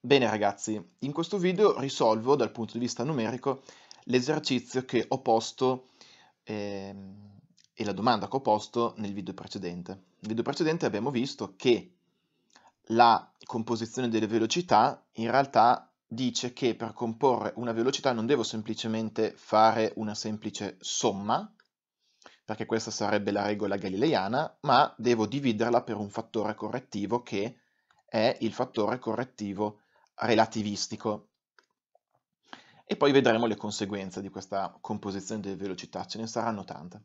Bene ragazzi, in questo video risolvo dal punto di vista numerico l'esercizio che ho posto eh, e la domanda che ho posto nel video precedente. Nel video precedente abbiamo visto che la composizione delle velocità in realtà dice che per comporre una velocità non devo semplicemente fare una semplice somma, perché questa sarebbe la regola galileiana, ma devo dividerla per un fattore correttivo che è il fattore correttivo relativistico. E poi vedremo le conseguenze di questa composizione delle velocità, ce ne saranno tante.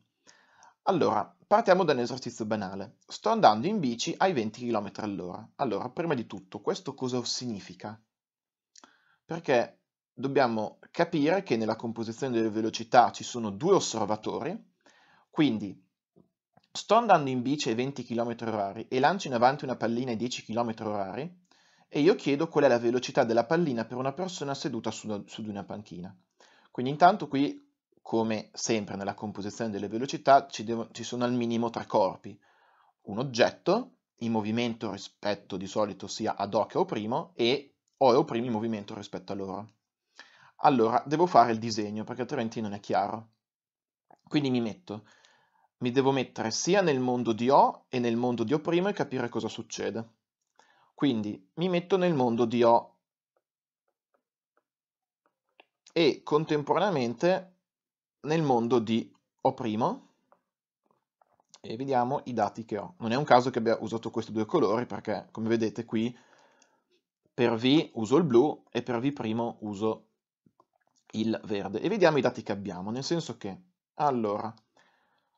Allora, partiamo da un esercizio banale. Sto andando in bici ai 20 km all'ora. Allora, prima di tutto, questo cosa significa? Perché dobbiamo capire che nella composizione delle velocità ci sono due osservatori, quindi sto andando in bici ai 20 km h e lancio in avanti una pallina ai 10 km h e io chiedo qual è la velocità della pallina per una persona seduta su, di una panchina. Quindi intanto qui, come sempre nella composizione delle velocità, ci, devo, ci sono al minimo tre corpi. Un oggetto, in movimento rispetto di solito sia ad hoc o primo, e o e o primo in movimento rispetto a loro. Allora, devo fare il disegno, perché altrimenti non è chiaro. Quindi mi metto, mi devo mettere sia nel mondo di O e nel mondo di O' e capire cosa succede. Quindi mi metto nel mondo di O e contemporaneamente nel mondo di O' e vediamo i dati che ho. Non è un caso che abbia usato questi due colori perché come vedete qui per V uso il blu e per V' uso il verde. E vediamo i dati che abbiamo, nel senso che, allora,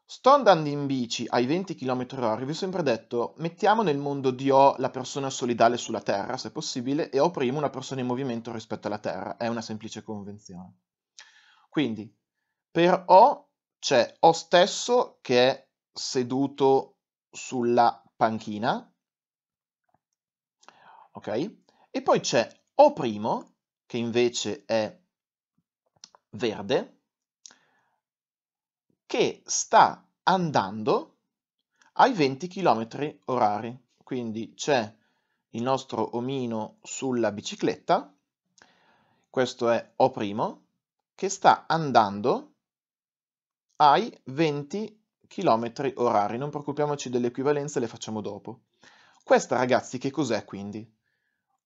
Sto andando in bici ai 20 km/h, vi ho sempre detto, mettiamo nel mondo di O la persona solidale sulla Terra, se possibile, e opprimo una persona in movimento rispetto alla Terra, è una semplice convenzione. Quindi, per O c'è O stesso che è seduto sulla panchina, ok? E poi c'è O' che invece è verde, che sta andando ai 20 km orari. Quindi c'è il nostro omino sulla bicicletta, questo è O', che sta andando ai 20 km orari. Non preoccupiamoci delle equivalenze, le facciamo dopo. Questa, ragazzi, che cos'è quindi?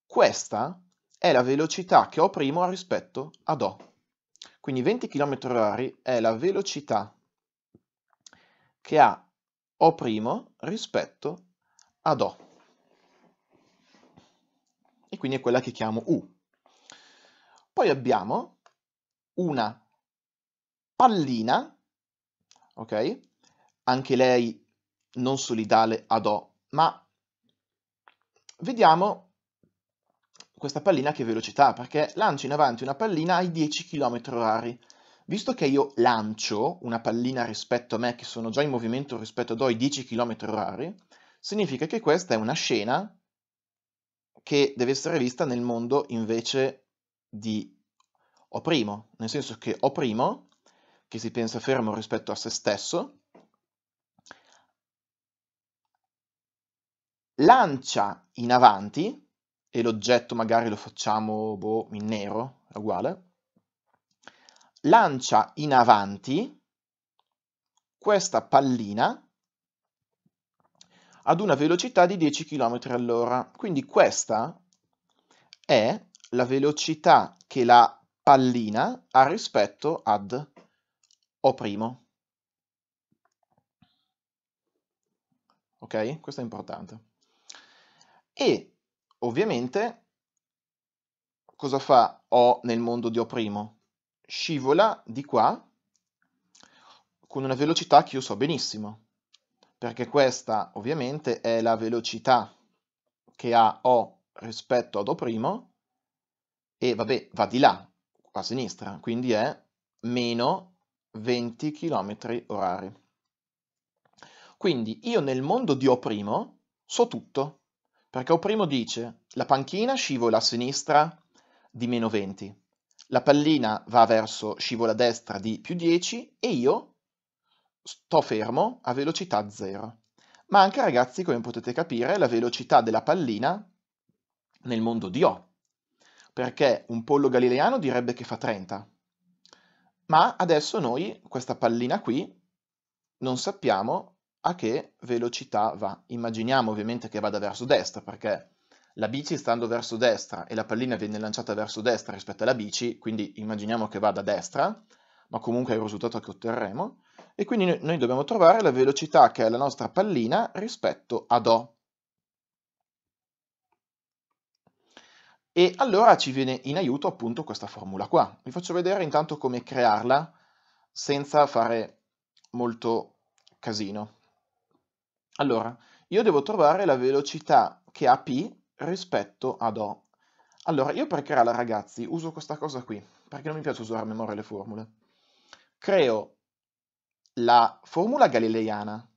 Questa è la velocità che O' ha rispetto ad O. Quindi 20 km orari è la velocità che ha O' rispetto ad O. E quindi è quella che chiamo U. Poi abbiamo una pallina, ok? Anche lei non solidale ad O, ma vediamo questa pallina che velocità, perché lancia in avanti una pallina ai 10 km orari visto che io lancio una pallina rispetto a me, che sono già in movimento rispetto ad ho i 10 km orari, significa che questa è una scena che deve essere vista nel mondo invece di O', nel senso che O', che si pensa fermo rispetto a se stesso, lancia in avanti, e l'oggetto magari lo facciamo boh, in nero, è uguale, lancia in avanti questa pallina ad una velocità di 10 km all'ora. Quindi questa è la velocità che la pallina ha rispetto ad O'. Ok? Questo è importante. E ovviamente cosa fa O nel mondo di O'? scivola di qua con una velocità che io so benissimo, perché questa ovviamente è la velocità che ha O rispetto ad O' e vabbè va di là, a sinistra, quindi è meno 20 km orari. Quindi io nel mondo di O' so tutto, perché O' dice la panchina scivola a sinistra di meno 20, la pallina va verso scivola destra di più 10 e io sto fermo a velocità 0. Ma anche ragazzi, come potete capire, la velocità della pallina nel mondo di O, perché un pollo galileano direbbe che fa 30. Ma adesso noi, questa pallina qui, non sappiamo a che velocità va. Immaginiamo ovviamente che vada verso destra, perché la bici stando verso destra e la pallina viene lanciata verso destra rispetto alla bici, quindi immaginiamo che vada a destra, ma comunque è il risultato che otterremo, e quindi noi dobbiamo trovare la velocità che è la nostra pallina rispetto a Do. E allora ci viene in aiuto appunto questa formula qua. Vi faccio vedere intanto come crearla senza fare molto casino. Allora, io devo trovare la velocità che ha P rispetto ad O. Allora, io per creare la ragazzi, uso questa cosa qui, perché non mi piace usare a memoria le formule. Creo la formula galileiana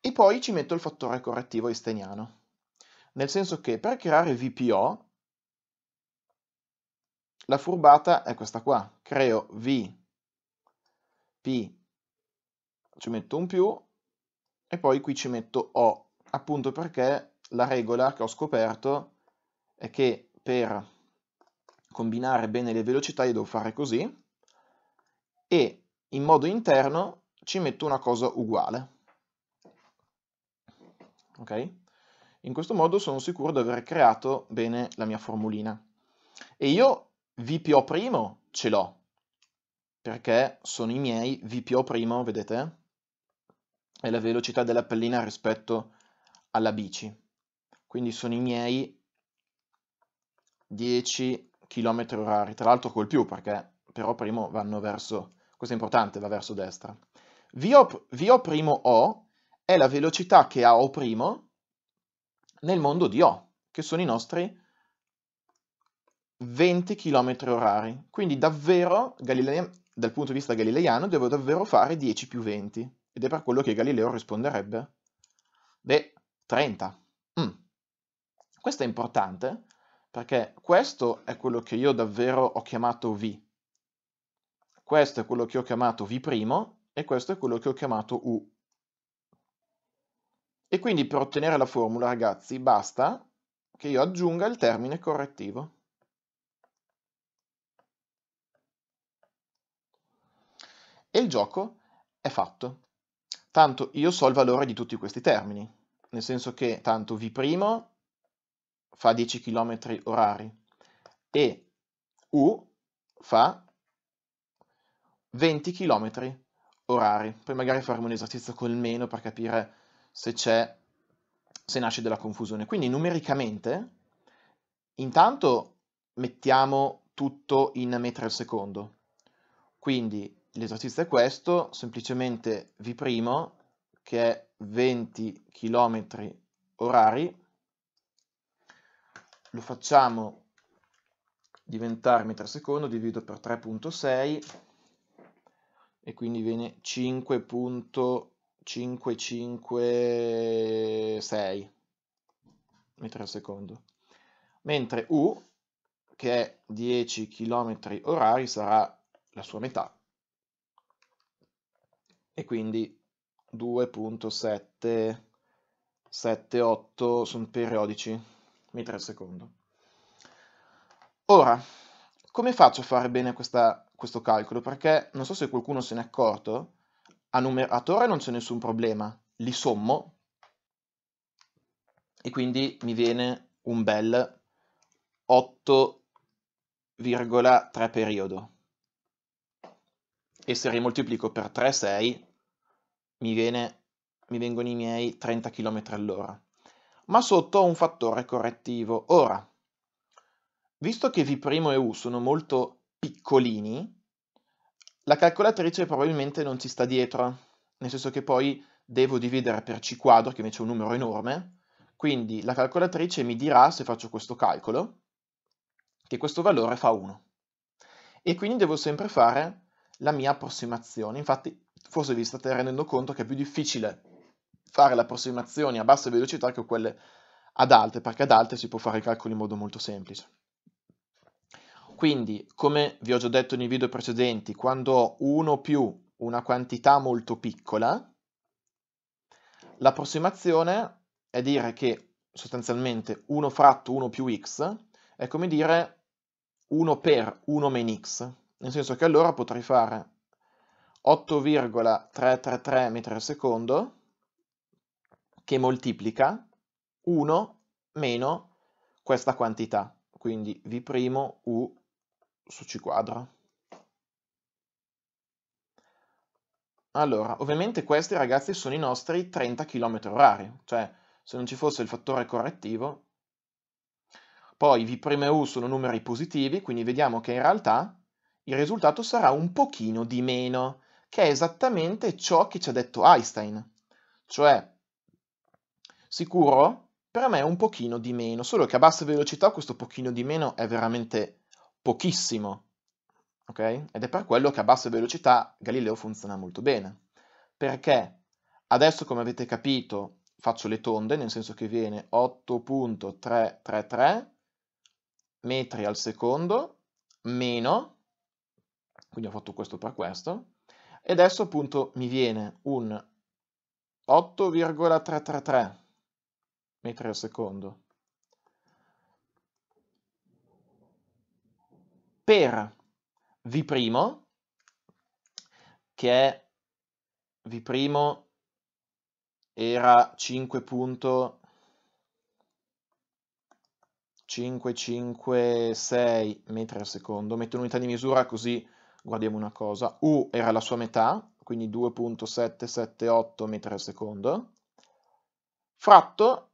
e poi ci metto il fattore correttivo einsteiniano. Nel senso che per creare VPO, la furbata è questa qua. Creo VP, ci metto un più, e poi qui ci metto O, appunto perché la regola che ho scoperto è che per combinare bene le velocità io devo fare così e in modo interno ci metto una cosa uguale. Ok? In questo modo sono sicuro di aver creato bene la mia formulina. E io VPO' ce l'ho, perché sono i miei VPO', vedete? È la velocità della pallina rispetto alla bici quindi sono i miei 10 km orari, tra l'altro col più perché però primo vanno verso, questo è importante, va verso destra. VO, VO O è la velocità che ha O nel mondo di O, che sono i nostri 20 km orari. Quindi davvero, dal punto di vista galileiano, devo davvero fare 10 più 20. Ed è per quello che Galileo risponderebbe, beh, 30. Mm. Questo è importante perché questo è quello che io davvero ho chiamato V. Questo è quello che ho chiamato V' e questo è quello che ho chiamato U. E quindi per ottenere la formula, ragazzi, basta che io aggiunga il termine correttivo. E il gioco è fatto. Tanto io so il valore di tutti questi termini, nel senso che tanto V' fa 10 km orari e U fa 20 km orari. Poi magari faremo un esercizio col meno per capire se c'è, se nasce della confusione. Quindi numericamente, intanto mettiamo tutto in metri al secondo. Quindi l'esercizio è questo, semplicemente V' che è 20 km orari lo facciamo diventare metro secondo, divido per 3.6 e quindi viene 5.556 metri al secondo. Mentre U, che è 10 km orari, sarà la sua metà e quindi 2.778 sono periodici metri al secondo. Ora, come faccio a fare bene questa, questo calcolo? Perché non so se qualcuno se n'è accorto, a numeratore non c'è nessun problema, li sommo e quindi mi viene un bel 8,3 periodo. E se rimoltiplico per 3,6 mi, mi vengono i miei 30 km all'ora ma sotto un fattore correttivo. Ora, visto che V' e U sono molto piccolini, la calcolatrice probabilmente non ci sta dietro, nel senso che poi devo dividere per C quadro, che invece è un numero enorme, quindi la calcolatrice mi dirà, se faccio questo calcolo, che questo valore fa 1. E quindi devo sempre fare la mia approssimazione. Infatti, forse vi state rendendo conto che è più difficile fare le approssimazioni a basse velocità che quelle ad alte, perché ad alte si può fare i calcoli in modo molto semplice. Quindi, come vi ho già detto nei video precedenti, quando ho 1 più una quantità molto piccola, l'approssimazione è dire che sostanzialmente 1 fratto 1 più x è come dire 1 per 1 meno x, nel senso che allora potrei fare 8,333 metri al secondo che moltiplica 1 meno questa quantità, quindi V' U su C quadro. Allora, ovviamente questi ragazzi sono i nostri 30 km orari, cioè se non ci fosse il fattore correttivo. Poi V' e U sono numeri positivi, quindi vediamo che in realtà il risultato sarà un pochino di meno, che è esattamente ciò che ci ha detto Einstein. Cioè, Sicuro? Per me è un pochino di meno, solo che a bassa velocità questo pochino di meno è veramente pochissimo, ok? Ed è per quello che a bassa velocità Galileo funziona molto bene. Perché adesso, come avete capito, faccio le tonde, nel senso che viene 8.333 metri al secondo meno, quindi ho fatto questo per questo, e adesso appunto mi viene un 8,333 metri al secondo. Per V', che è V' era 5.556 metri al secondo, metto un'unità di misura così guardiamo una cosa, U era la sua metà, quindi 2.778 metri al secondo, fratto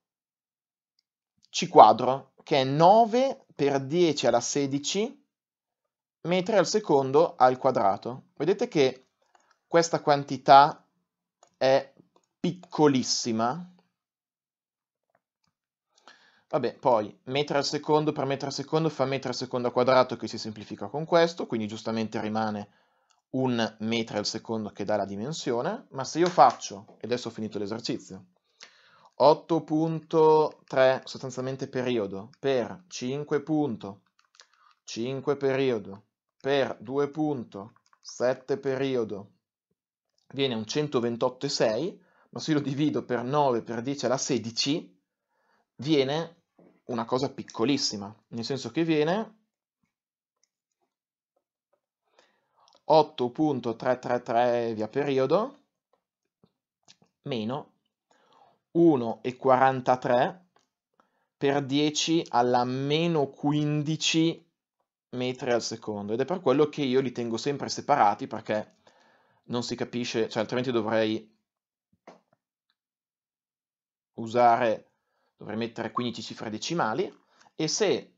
ci quadro, che è 9 per 10 alla 16 metri al secondo al quadrato. Vedete che questa quantità è piccolissima. Vabbè, poi metri al secondo per metri al secondo fa metri al secondo al quadrato che si semplifica con questo, quindi giustamente rimane un metro al secondo che dà la dimensione, ma se io faccio, e adesso ho finito l'esercizio, 8.3 sostanzialmente periodo per 5 punto 5 periodo per 2 punto 7 periodo viene un 128,6 ma se io lo divido per 9 per 10 alla 16 viene una cosa piccolissima nel senso che viene 8.333 via periodo meno 1,43 per 10 alla meno 15 metri al secondo ed è per quello che io li tengo sempre separati perché non si capisce, cioè altrimenti dovrei usare, dovrei mettere 15 cifre decimali e se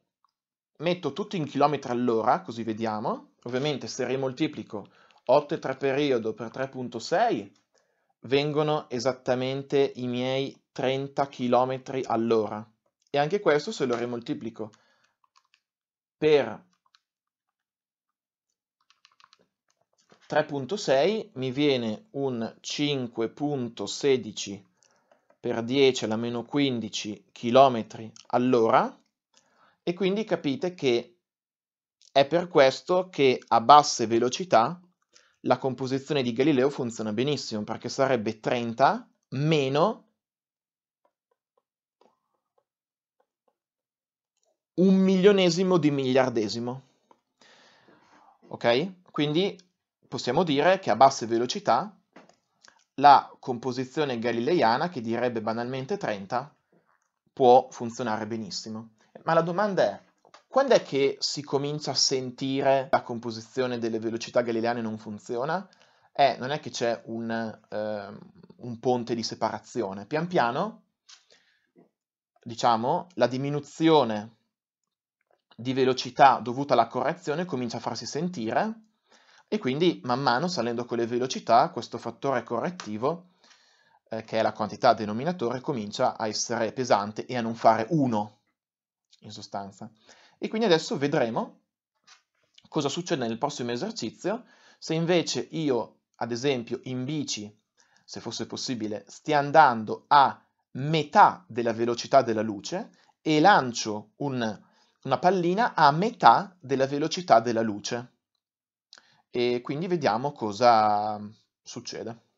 metto tutto in chilometri all'ora, così vediamo, ovviamente se rimoltiplico 8 e 3 periodo per 3.6 vengono esattamente i miei 30 km all'ora. E anche questo se lo rimoltiplico per 3.6 mi viene un 5.16 per 10 alla meno 15 km all'ora e quindi capite che è per questo che a basse velocità la composizione di Galileo funziona benissimo perché sarebbe 30 meno un milionesimo di miliardesimo. Ok? Quindi possiamo dire che a basse velocità la composizione galileiana, che direbbe banalmente 30, può funzionare benissimo. Ma la domanda è, quando è che si comincia a sentire la composizione delle velocità galileane non funziona? Eh, non è che c'è un, eh, un ponte di separazione. Pian piano, diciamo, la diminuzione di velocità dovuta alla correzione comincia a farsi sentire e quindi man mano salendo con le velocità questo fattore correttivo eh, che è la quantità denominatore comincia a essere pesante e a non fare 1 in sostanza. E quindi adesso vedremo cosa succede nel prossimo esercizio se invece io, ad esempio, in bici, se fosse possibile, stia andando a metà della velocità della luce e lancio un, una pallina a metà della velocità della luce. E quindi vediamo cosa succede.